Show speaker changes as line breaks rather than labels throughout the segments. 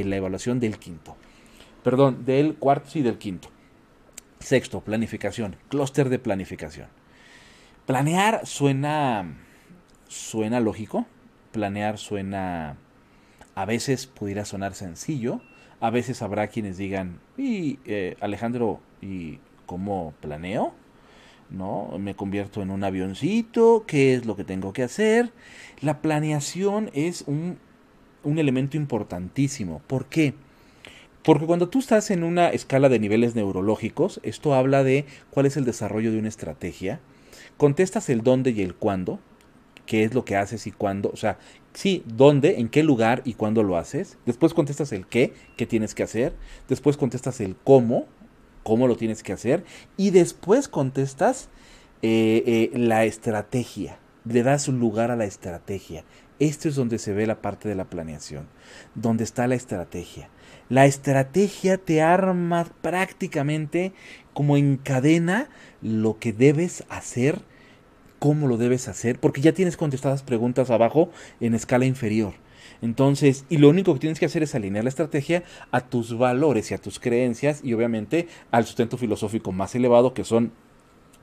en eh, la evaluación del quinto. Perdón, del cuarto y del quinto. Sexto, planificación, clúster de planificación. Planear suena, suena lógico, planear suena, a veces pudiera sonar sencillo, a veces habrá quienes digan, y eh, Alejandro, ¿y cómo planeo? ¿No? Me convierto en un avioncito, ¿qué es lo que tengo que hacer? La planeación es un un elemento importantísimo. ¿Por qué? Porque cuando tú estás en una escala de niveles neurológicos, esto habla de cuál es el desarrollo de una estrategia, contestas el dónde y el cuándo, qué es lo que haces y cuándo, o sea, sí, dónde, en qué lugar y cuándo lo haces, después contestas el qué, qué tienes que hacer, después contestas el cómo, cómo lo tienes que hacer, y después contestas eh, eh, la estrategia, le das un lugar a la estrategia. Esto es donde se ve la parte de la planeación, donde está la estrategia. La estrategia te arma prácticamente como encadena lo que debes hacer, cómo lo debes hacer, porque ya tienes contestadas preguntas abajo en escala inferior. Entonces, y lo único que tienes que hacer es alinear la estrategia a tus valores y a tus creencias y obviamente al sustento filosófico más elevado que son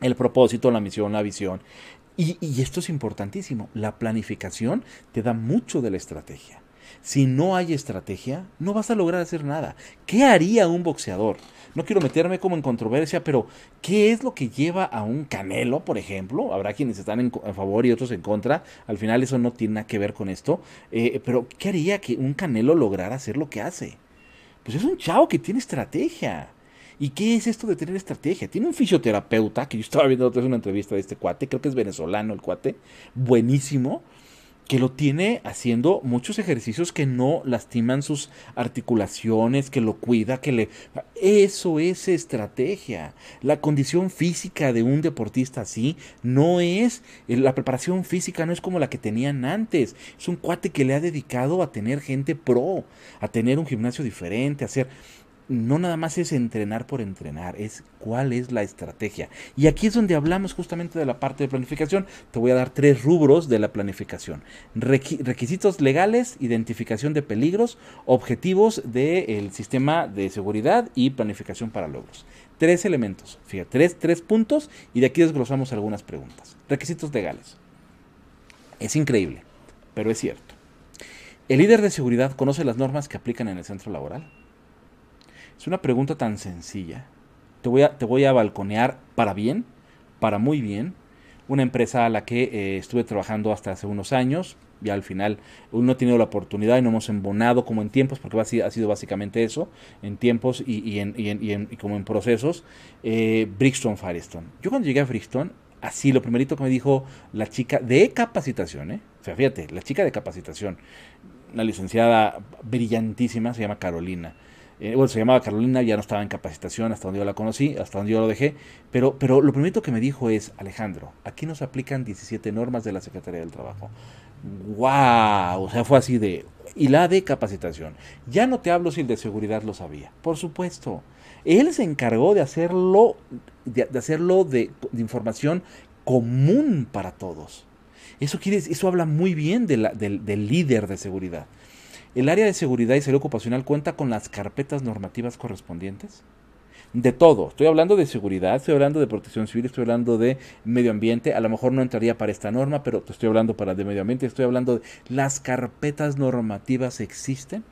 el propósito, la misión, la visión y, esto es importantísimo, la planificación te da mucho de la estrategia. Si no hay estrategia, no vas a lograr hacer nada. ¿Qué haría un boxeador? No quiero meterme como en controversia, pero ¿qué es lo que lleva a un Canelo, por ejemplo? Habrá quienes están en, a favor y otros en contra. Al final eso no tiene nada que ver con esto. Eh, pero ¿qué haría que un Canelo lograra hacer lo que hace? Pues es un chavo que tiene estrategia. ¿Y qué es esto de tener estrategia? Tiene un fisioterapeuta, que yo estaba viendo otra vez una entrevista de este cuate, creo que es venezolano el cuate, buenísimo, que lo tiene haciendo muchos ejercicios que no lastiman sus articulaciones, que lo cuida, que le... Eso es estrategia. La condición física de un deportista así no es... Eh, la preparación física no es como la que tenían antes. Es un cuate que le ha dedicado a tener gente pro, a tener un gimnasio diferente, a hacer no nada más es entrenar por entrenar, es cuál es la estrategia. Y aquí es donde hablamos justamente de la parte de planificación. Te voy a dar tres rubros de la planificación. requisitos legales, identificación de peligros, objetivos del sistema de seguridad y planificación para logros. Tres elementos, fíjate, tres, tres puntos y de aquí desglosamos algunas preguntas. Requisitos legales. Es increíble, pero es cierto. ¿El líder de seguridad conoce las normas que aplican en el centro laboral? Es una pregunta tan sencilla. Te voy a, te voy a balconear para bien, para muy bien. Una empresa a la que eh, estuve trabajando hasta hace unos años, y al final uno he tenido la oportunidad y no hemos embonado como en tiempos, porque ha sido básicamente eso, en tiempos y, en, como en procesos, eh, Brixton Firestone. Yo cuando llegué a Brixton, así lo primerito que me dijo la chica de capacitación, ¿eh? o sea, fíjate, la chica de capacitación, una licenciada brillantísima, se llama Carolina. Eh, bueno, se llamaba Carolina, ya no estaba en capacitación hasta donde yo la conocí, hasta donde yo lo dejé, pero, pero lo primero que me dijo es, Alejandro, aquí nos aplican 17 normas de la Secretaría del Trabajo. ¡Wow! O sea, fue así de... Y la de capacitación. Ya no te hablo si el de seguridad lo sabía. Por supuesto. Él se encargó de hacerlo de, hacerlo de, información común para todos. Eso, quiere, eso habla muy bien del líder de seguridad. ¿El área de seguridad y salud ocupacional cuenta con las carpetas normativas correspondientes? De todo. Estoy hablando de seguridad, estoy hablando de protección civil, estoy hablando de medio ambiente. A lo mejor no entraría para esta norma, pero te estoy hablando para de medio ambiente. Estoy hablando de las carpetas normativas existen.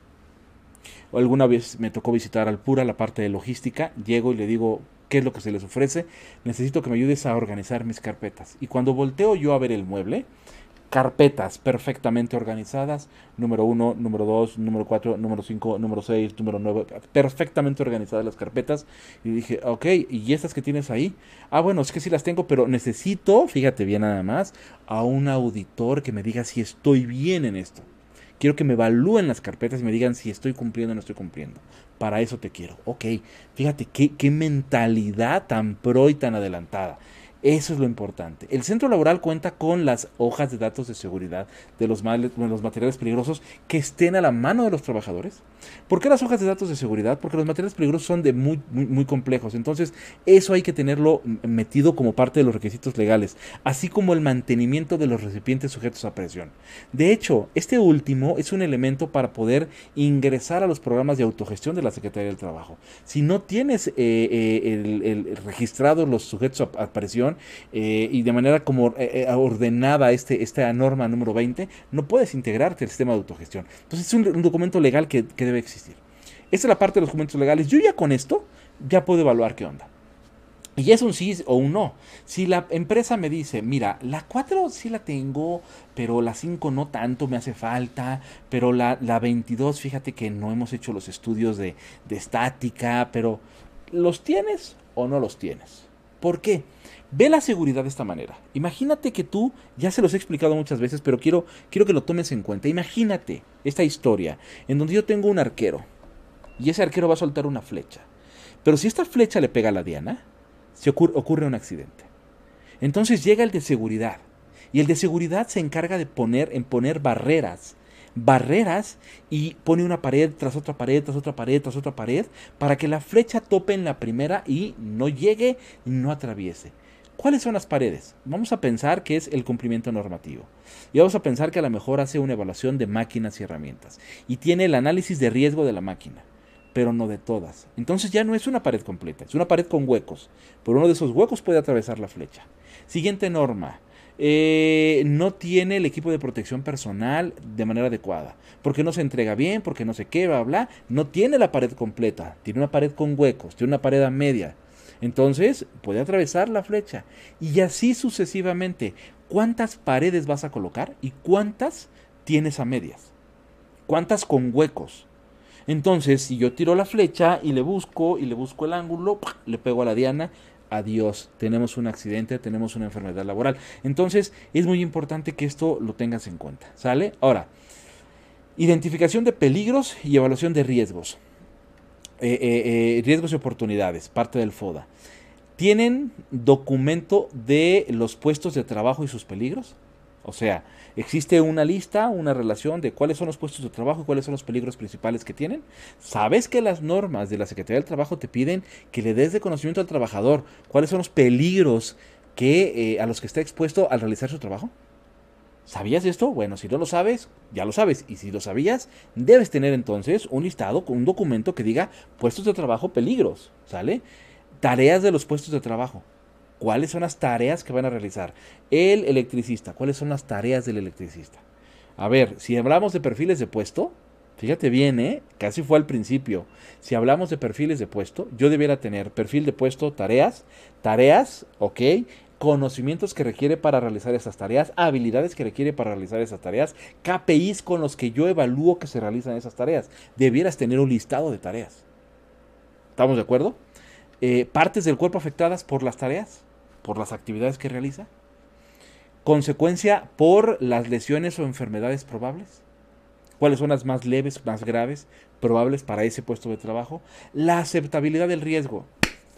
Alguna vez me tocó visitar al Pura, la parte de logística. Llego y le digo, qué es lo que se les ofrece, necesito que me ayudes a organizar mis carpetas. Y cuando volteo yo a ver el mueble, carpetas perfectamente organizadas, número 1, número 2, número 4, número 5, número 6, número 9, perfectamente organizadas las carpetas. Y dije, ok, ¿y estas que tienes ahí? Ah, bueno, es que sí las tengo, pero necesito, fíjate bien nada más, a un auditor que me diga si estoy bien en esto. Quiero que me evalúen las carpetas y me digan si estoy cumpliendo o no estoy cumpliendo. Para eso te quiero. Ok, fíjate qué, mentalidad tan pro y tan adelantada. Eso es lo importante. El centro laboral cuenta con las hojas de datos de seguridad de los, materiales peligrosos que estén a la mano de los trabajadores. ¿Por qué las hojas de datos de seguridad? Porque los materiales peligrosos son de muy, muy, complejos. Entonces, eso hay que tenerlo metido como parte de los requisitos legales, así como el mantenimiento de los recipientes sujetos a presión. De hecho, este último es un elemento para poder ingresar a los programas de autogestión de la Secretaría del Trabajo. Si no tienes eh, eh, el, registrado los sujetos a presión, eh, y de manera como eh, eh, ordenada este, esta norma número 20, no puedes integrarte al sistema de autogestión. Entonces es un, documento legal que, debe existir. Esta es la parte de los documentos legales. Yo ya con esto ya puedo evaluar qué onda. Y es un sí o un no. Si la empresa me dice, mira, la 4 sí la tengo, pero la 5 no tanto me hace falta, pero la, 22, fíjate que no hemos hecho los estudios de, de estática, pero ¿los tienes o no los tienes? ¿Por qué? Ve la seguridad de esta manera. Imagínate que tú, ya se los he explicado muchas veces, pero quiero, quiero que lo tomes en cuenta. Imagínate esta historia en donde yo tengo un arquero y ese arquero va a soltar una flecha. Pero si esta flecha le pega a la diana, se ocurre, ocurre un accidente. Entonces llega el de seguridad y el de seguridad se encarga de poner en poner barreras barreras y pone una pared tras otra pared, tras otra pared, tras otra pared, para que la flecha tope en la primera y no llegue, y no atraviese. ¿Cuáles son las paredes? Vamos a pensar que es el cumplimiento normativo. Y vamos a pensar que a lo mejor hace una evaluación de máquinas y herramientas. Y tiene el análisis de riesgo de la máquina pero no de todas. Entonces ya no es una pared completa, es una pared con huecos, Por uno de esos huecos puede atravesar la flecha. Siguiente norma, eh, no tiene el equipo de protección personal de manera adecuada, porque no se entrega bien, porque no se qué, bla, bla, no tiene la pared completa, tiene una pared con huecos, tiene una pared a media. Entonces puede atravesar la flecha y así sucesivamente. ¿Cuántas paredes vas a colocar y cuántas tienes a medias? ¿Cuántas con huecos? Entonces, si yo tiro la flecha y le busco y le busco el ángulo, le pego a la diana adiós, tenemos un accidente, tenemos una enfermedad laboral. Entonces es muy importante que esto lo tengas en cuenta, ¿sale? Ahora, identificación de peligros y evaluación de riesgos. Eh, eh, eh, riesgos y oportunidades, parte del FODA. ¿Tienen documento de los puestos de trabajo y sus peligros? O sea, existe una lista, una relación de cuáles son los puestos de trabajo y cuáles son los peligros principales que tienen. Sabes que las normas de la Secretaría del Trabajo te piden que le des de conocimiento al trabajador cuáles son los peligros que, eh, a los que está expuesto al realizar su trabajo. ¿Sabías esto? Bueno, si no lo sabes, ya lo sabes. Y si lo sabías, debes tener entonces un listado con un documento que diga puestos de trabajo peligros, ¿sale? Tareas de los puestos de trabajo cuáles son las tareas que van a realizar. El electricista, cuáles son las tareas del electricista. A ver, si hablamos de perfiles de puesto, fíjate bien, ¿eh? casi fue al principio. Si hablamos de perfiles de puesto, yo debiera tener perfil de puesto, tareas, tareas, ok, conocimientos que requiere para realizar esas tareas, habilidades que requiere para realizar esas tareas, KPIs con los que yo evalúo que se realizan esas tareas. Debieras tener un listado de tareas. ¿Estamos de acuerdo? Eh, partes del cuerpo afectadas por las tareas por las actividades que realiza. Consecuencia por las lesiones o enfermedades probables. ¿Cuáles son las más leves, más graves, probables para ese puesto de trabajo? La aceptabilidad del riesgo.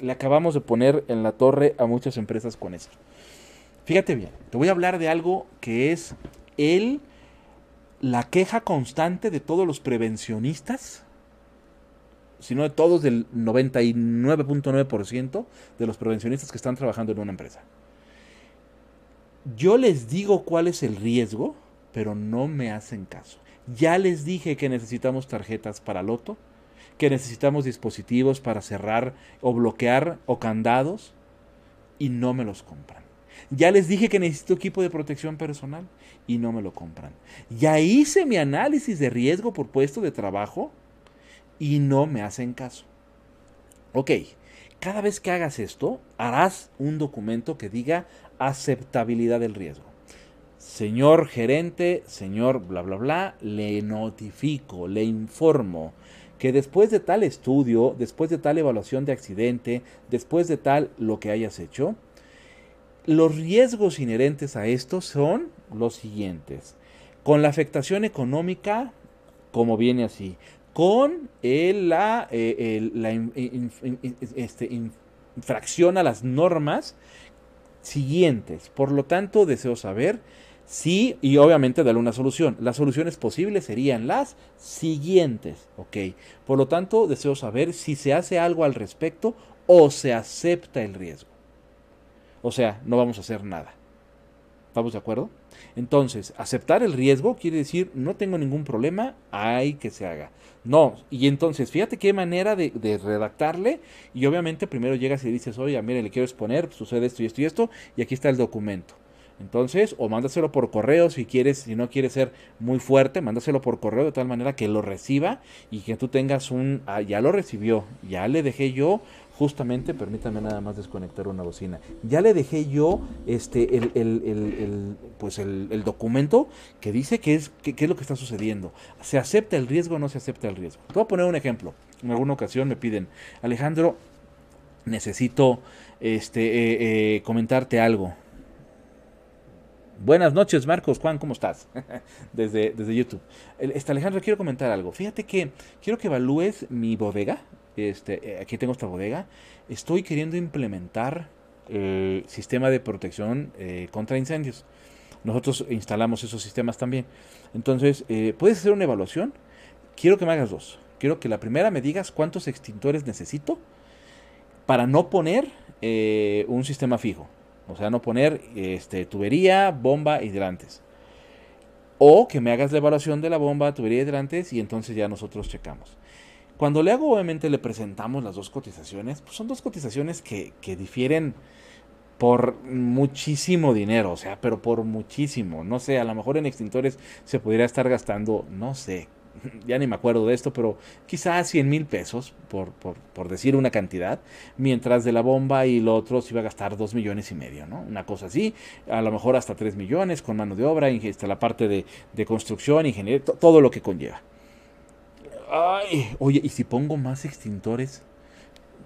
Le acabamos de poner en la torre a muchas empresas con eso. Fíjate bien, te voy a hablar de algo que es el la queja constante de todos los prevencionistas sino de todos del 99.9% de los prevencionistas que están trabajando en una empresa. Yo les digo cuál es el riesgo, pero no me hacen caso. Ya les dije que necesitamos tarjetas para loto, que necesitamos dispositivos para cerrar o bloquear o candados y no me los compran. Ya les dije que necesito equipo de protección personal y no me lo compran. Ya hice mi análisis de riesgo por puesto de trabajo y no me hacen caso. Ok, cada vez que hagas esto, harás un documento que diga aceptabilidad del riesgo. Señor gerente, señor bla bla bla, le notifico, le informo que después de tal estudio, después de tal evaluación de accidente, después de tal lo que hayas hecho, los riesgos inherentes a esto son los siguientes. Con la afectación económica, como viene así, con la, infracción a las normas siguientes. Por lo tanto, deseo saber si, y obviamente darle una solución. Las soluciones posibles serían las siguientes, ¿ok? Por lo tanto, deseo saber si se hace algo al respecto o se acepta el riesgo. O sea, no vamos a hacer nada. ¿Estamos de acuerdo? Entonces, aceptar el riesgo quiere decir, no tengo ningún problema, hay que se haga. No, y entonces, fíjate qué manera de, redactarle, y obviamente primero llegas y dices, oye, mire, le quiero exponer, pues, sucede esto y esto y esto, y aquí está el documento. Entonces, o mándaselo por correo si quieres, si no quieres ser muy fuerte, mándaselo por correo de tal manera que lo reciba y que tú tengas un, ah, ya lo recibió, ya le dejé yo justamente, permítame nada más desconectar una bocina. Ya le dejé yo este, el, el, pues el, documento que dice qué es, que, es lo que está sucediendo. ¿Se acepta el riesgo o no se acepta el riesgo? Te voy a poner un ejemplo. En alguna ocasión me piden, Alejandro, necesito este, eh, eh, comentarte algo. Buenas noches, Marcos. Juan, ¿cómo estás? desde, desde YouTube. Este, Alejandro, quiero comentar algo. Fíjate que quiero que evalúes mi bodega, este, eh, aquí tengo esta bodega, estoy queriendo implementar el sistema de protección eh, contra incendios. Nosotros instalamos esos sistemas también. Entonces, eh, puedes hacer una evaluación. Quiero que me hagas dos. Quiero que la primera me digas cuántos extintores necesito para no poner un sistema fijo. O sea, no poner este, tubería, bomba, hidrantes. O que me hagas la evaluación de la bomba, tubería, hidrantes y entonces ya nosotros checamos. Cuando le hago, obviamente le presentamos las dos cotizaciones. Pues son dos cotizaciones que, difieren por muchísimo dinero, o sea, pero por muchísimo. No sé, a lo mejor en extintores se podría estar gastando, no sé, ya ni me acuerdo de esto, pero quizás 100 mil pesos, por, por, decir una cantidad, mientras de la bomba y lo otro se iba a gastar 2 millones y medio, ¿no? Una cosa así, a lo mejor hasta 3 millones con mano de obra, este, la parte de, de construcción, ingeniería, todo lo que conlleva. Ay, oye, ¿y si pongo más extintores?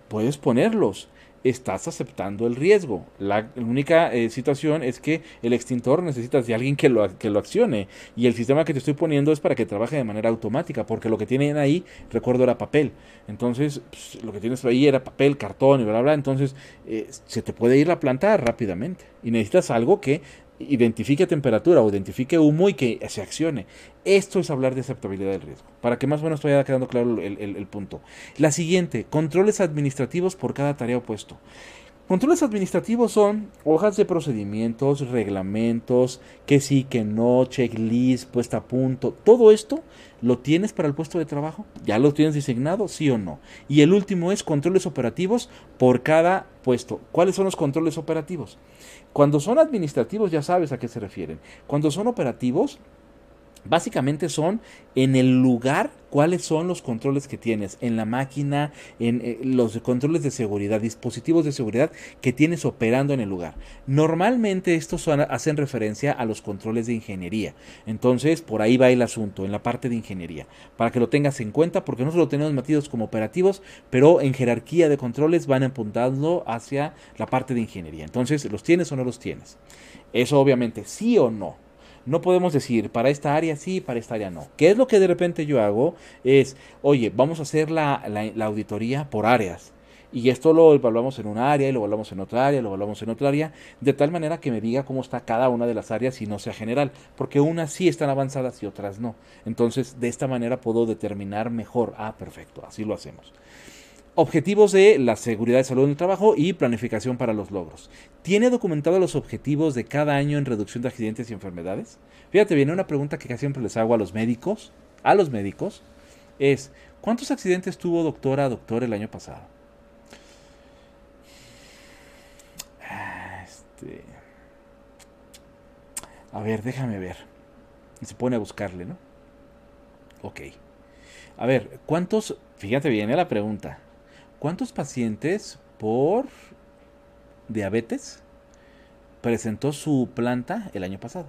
Puedes ponerlos. Estás aceptando el riesgo. La única eh, situación es que el extintor necesitas de alguien que lo, que lo accione. Y el sistema que te estoy poniendo es para que trabaje de manera automática, porque lo que tienen ahí, recuerdo, era papel. Entonces, pues, lo que tienes ahí era papel, cartón y bla, bla. Entonces, eh, se te puede ir la planta rápidamente. Y necesitas algo que identifique temperatura o identifique humo y que se accione. Esto es hablar de aceptabilidad del riesgo, para que más o menos vaya quedando claro el, punto. La siguiente, controles administrativos por cada tarea opuesto Controles administrativos son hojas de procedimientos, reglamentos, que sí, que no, checklist, puesta a punto. Todo esto lo tienes para el puesto de trabajo. Ya lo tienes designado, sí o no. Y el último es controles operativos por cada puesto. ¿Cuáles son los controles operativos? Cuando son administrativos ya sabes a qué se refieren. Cuando son operativos Básicamente son en el lugar cuáles son los controles que tienes en la máquina, en eh, los controles de seguridad, dispositivos de seguridad que tienes operando en el lugar. Normalmente estos hacen referencia a los controles de ingeniería. Entonces, por ahí va el asunto, en la parte de ingeniería, para que lo tengas en cuenta, porque nosotros lo tenemos metidos como operativos, pero en jerarquía de controles van apuntando hacia la parte de ingeniería. Entonces, ¿los tienes o no los tienes? Eso obviamente sí o no no podemos decir para esta área sí, para esta área no. ¿Qué es lo que de repente yo hago? Es, oye, vamos a hacer la, auditoría por áreas. Y esto lo evaluamos en una área y lo evaluamos en otra área, lo evaluamos en otra área, de tal manera que me diga cómo está cada una de las áreas y no sea general, porque unas sí están avanzadas y otras no. Entonces, de esta manera puedo determinar mejor. Ah, perfecto, así lo hacemos. Objetivos de la seguridad y salud en el trabajo y planificación para los logros. ¿Tiene documentado los objetivos de cada año en reducción de accidentes y enfermedades? Fíjate bien, una pregunta que casi siempre les hago a los médicos, a los médicos, es, ¿cuántos accidentes tuvo doctora, doctor el año pasado? Este, a ver, déjame ver. se pone a buscarle, ¿no? Ok. A ver, ¿cuántos... Fíjate bien, viene ¿eh? la pregunta. ¿Cuántos pacientes por diabetes presentó su planta el año pasado?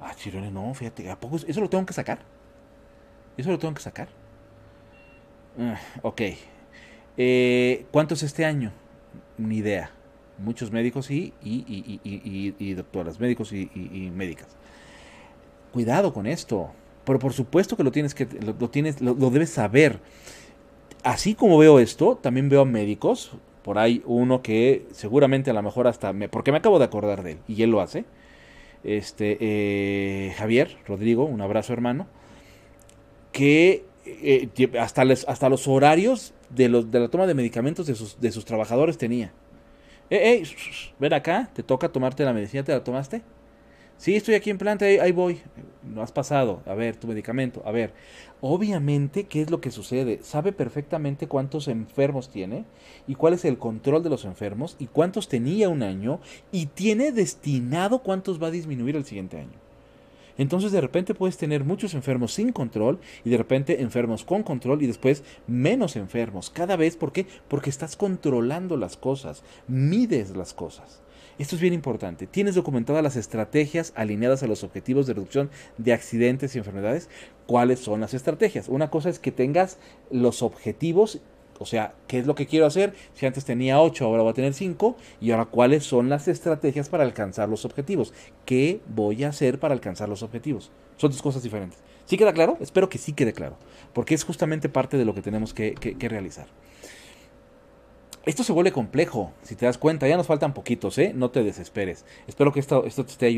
Ah, chirones, no, fíjate, ¿a poco eso lo tengo que sacar? ¿Eso lo tengo que sacar? Ah, ok. Eh, ¿Cuántos este año? Ni idea. Muchos médicos y, y, doctoras, médicos y, médicas. Cuidado con esto. Pero por supuesto que lo tienes que, lo, tienes, lo debes saber así como veo esto, también veo a médicos, por ahí uno que seguramente a lo mejor hasta, me, porque me acabo de acordar de él, y él lo hace, este, eh, Javier, Rodrigo, un abrazo hermano, que eh, hasta, hasta los horarios de, los, de la toma de medicamentos de sus, trabajadores tenía. Eh, eh, ven acá, te toca tomarte la medicina, ¿te la tomaste? Sí, estoy aquí en planta, ahí voy no has pasado, a ver, tu medicamento, a ver. Obviamente, ¿qué es lo que sucede? Sabe perfectamente cuántos enfermos tiene y cuál es el control de los enfermos y cuántos tenía un año y tiene destinado cuántos va a disminuir el siguiente año. Entonces de repente puedes tener muchos enfermos sin control y de repente enfermos con control y después menos enfermos. Cada vez, ¿por qué? Porque estás controlando las cosas, mides las cosas. Esto es bien importante. ¿Tienes documentadas las estrategias alineadas a los objetivos de reducción de accidentes y enfermedades? ¿Cuáles son las estrategias? Una cosa es que tengas los objetivos o sea, ¿qué es lo que quiero hacer? Si antes tenía 8, ahora voy a tener 5. Y ahora, ¿cuáles son las estrategias para alcanzar los objetivos? ¿Qué voy a hacer para alcanzar los objetivos? Son dos cosas diferentes. ¿Sí queda claro? Espero que sí quede claro. Porque es justamente parte de lo que tenemos que, que realizar. Esto se vuelve complejo, si te das cuenta, ya nos faltan poquitos, ¿eh? No te desesperes. Espero que esto, esto te esté